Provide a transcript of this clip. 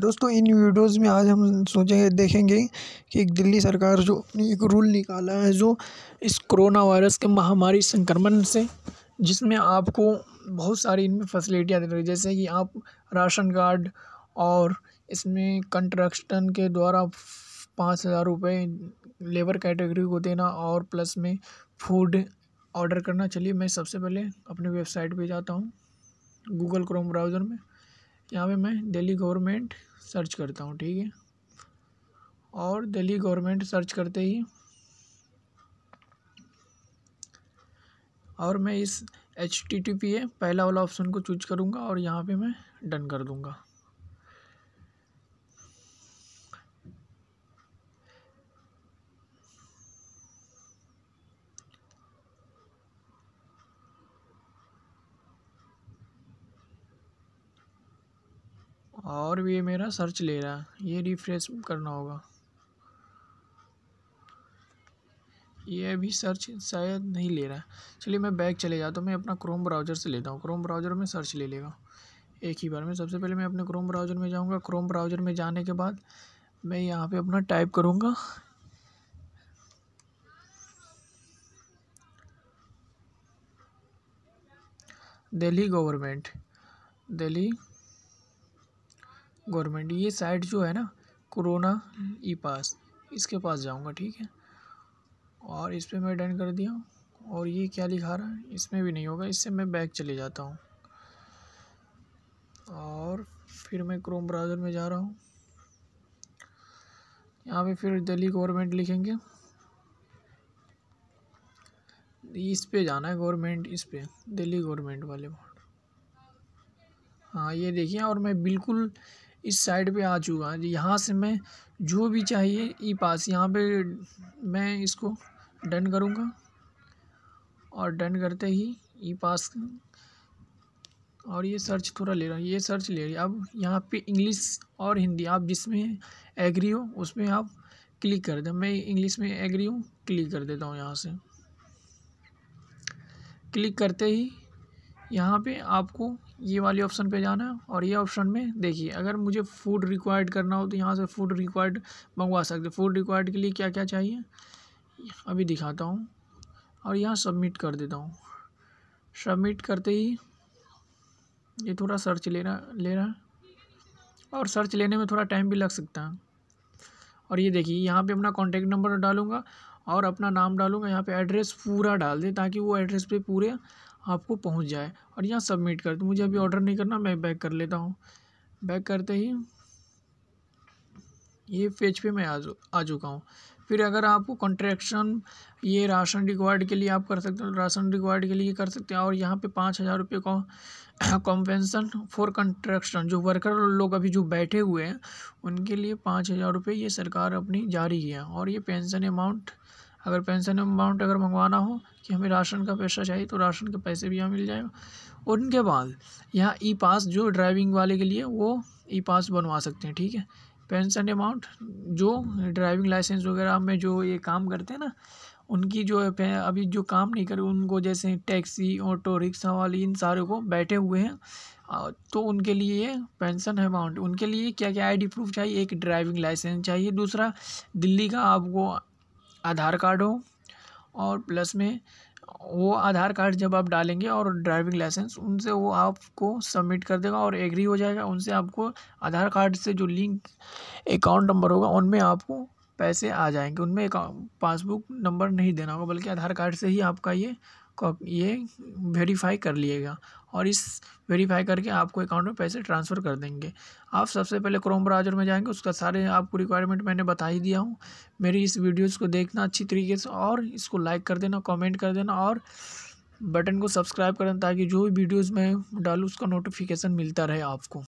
दोस्तों इन वीडियोस में आज हम सोचेंगे देखेंगे कि दिल्ली सरकार जो अपनी एक रूल निकाला है जो इस कोरोना वायरस के महामारी संक्रमण से जिसमें आपको बहुत सारी इनमें फैसिलिटियाँ दे रही है जैसे कि आप राशन कार्ड और इसमें कंट्रक्शन के द्वारा पाँच हज़ार रुपये लेबर कैटेगरी को देना और प्लस में फूड ऑर्डर करना चलिए मैं सबसे पहले अपनी वेबसाइट पे जाता हूँ गूगल क्रोम ब्राउज़र में यहाँ पे मैं दिल्ली गवर्नमेंट सर्च करता हूँ ठीक है और दिल्ली गवर्नमेंट सर्च करते ही और मैं इस एच टी टी पी ए पहला वाला ऑप्शन को चूज करूँगा और यहाँ पे मैं डन कर दूँगा और भी ये मेरा सर्च ले रहा है ये रिफ्रेश करना होगा ये अभी सर्च शायद नहीं ले रहा है चलिए मैं बैग चले जाता हूँ मैं अपना क्रोम ब्राउज़र से लेता हूँ क्रोम ब्राउज़र में सर्च ले लेगा एक ही बार में सबसे पहले मैं अपने क्रोम ब्राउज़र में जाऊँगा क्रोम ब्राउज़र में जाने के बाद मैं यहाँ पे अपना टाइप करूँगा दिल्ली गवर्नमेंट दिल्ली गवर्नमेंट ये साइट जो है ना कोरोना हम्म। ई पास इसके पास जाऊंगा ठीक है और इस पर मैं डन कर दिया और ये क्या लिखा रहा है इसमें भी नहीं होगा इससे मैं बैक चले जाता हूँ और फिर मैं क्रोम ब्राउज़र में जा रहा हूँ यहाँ पे फिर दिल्ली गवर्नमेंट लिखेंगे इस पे जाना है गवर्नमेंट इस पे दिल्ली गवर्नमेंट वाले हाँ ये देखिए और मैं बिल्कुल इस साइड पे आ चुका है यहाँ से मैं जो भी चाहिए ई पास यहाँ पे मैं इसको डन करूँगा और डन करते ही ई पास और ये सर्च थोड़ा ले रहा है ये सर्च ले रही अब यहाँ पे इंग्लिश और हिंदी आप जिसमें एग्री हो उसमें आप क्लिक कर दें मैं इंग्लिश में एग्री हूँ क्लिक कर देता हूँ यहाँ से क्लिक करते ही यहाँ पे आपको ये वाले ऑप्शन पे जाना है और ये ऑप्शन में देखिए अगर मुझे फूड रिक्वायर्ड करना हो तो यहाँ से फूड रिक्वायर्ड मंगवा सकते फूड रिक्वायर्ड के लिए क्या क्या चाहिए अभी दिखाता हूँ और यहाँ सबमिट कर देता हूँ सबमिट करते ही ये थोड़ा सर्च ले रहा ले रहा है और सर्च लेने में थोड़ा टाइम भी लग सकता है और ये देखिए यहाँ पे अपना कॉन्टेक्ट नंबर डालूँगा और अपना नाम डालूँगा यहाँ पे एड्रेस पूरा डाल दें ताकि वो एड्रेस पे पूरे आपको पहुंच जाए और यहाँ सबमिट कर तो मुझे अभी ऑर्डर नहीं करना मैं बैक कर लेता हूँ बैक करते ही ये पेज पे मैं आ आ चुका हूँ फिर अगर आपको कॉन्ट्रैक्शन ये राशन रिक्वायर्ड के लिए आप कर सकते हो राशन रिक्वायर्ड के लिए कर सकते हैं और यहाँ पे पाँच हज़ार रुपये का कॉम्पेंसन फॉर कंट्रैक्शन जो वर्कर लोग अभी जो बैठे हुए हैं उनके लिए पाँच हज़ार रुपये ये सरकार अपनी जारी किया और ये पेंशन अमाउंट अगर पेंशन अमाउंट अगर मंगवाना हो कि हमें राशन का पैसा चाहिए तो राशन के पैसे भी यहाँ मिल जाएंगे और उनके बाद यहाँ ई पास जो ड्राइविंग वाले के लिए वो ई पास बनवा सकते हैं ठीक है पेंशन अमाउंट जो ड्राइविंग लाइसेंस वगैरह में जो ये काम करते हैं ना उनकी जो अभी जो काम नहीं करे उनको जैसे टैक्सी ऑटो रिक्शा वाले इन सारे को बैठे हुए हैं तो उनके लिए पेंशन अमाउंट उनके लिए क्या क्या आईडी प्रूफ चाहिए एक ड्राइविंग लाइसेंस चाहिए दूसरा दिल्ली का आपको आधार कार्ड हो और प्लस में वो आधार कार्ड जब आप डालेंगे और ड्राइविंग लाइसेंस उनसे वो आपको सबमिट कर देगा और एग्री हो जाएगा उनसे आपको आधार कार्ड से जो लिंक अकाउंट नंबर होगा उनमें आपको पैसे आ जाएंगे उनमें पासबुक नंबर नहीं देना होगा बल्कि आधार कार्ड से ही आपका ये ये वेरीफाई कर लिएगा और इस वेरीफाई करके आपको अकाउंट में पैसे ट्रांसफ़र कर देंगे आप सबसे पहले क्रोम ब्राउज़र में जाएंगे उसका सारे आपको रिक्वायरमेंट मैंने बता ही दिया हूँ मेरी इस वीडियोज़ को देखना अच्छी तरीके से और इसको लाइक कर देना कॉमेंट कर देना और बटन को सब्सक्राइब करना ताकि जो भी वीडियोज़ मैं डालूँ उसका नोटिफिकेशन मिलता रहे आपको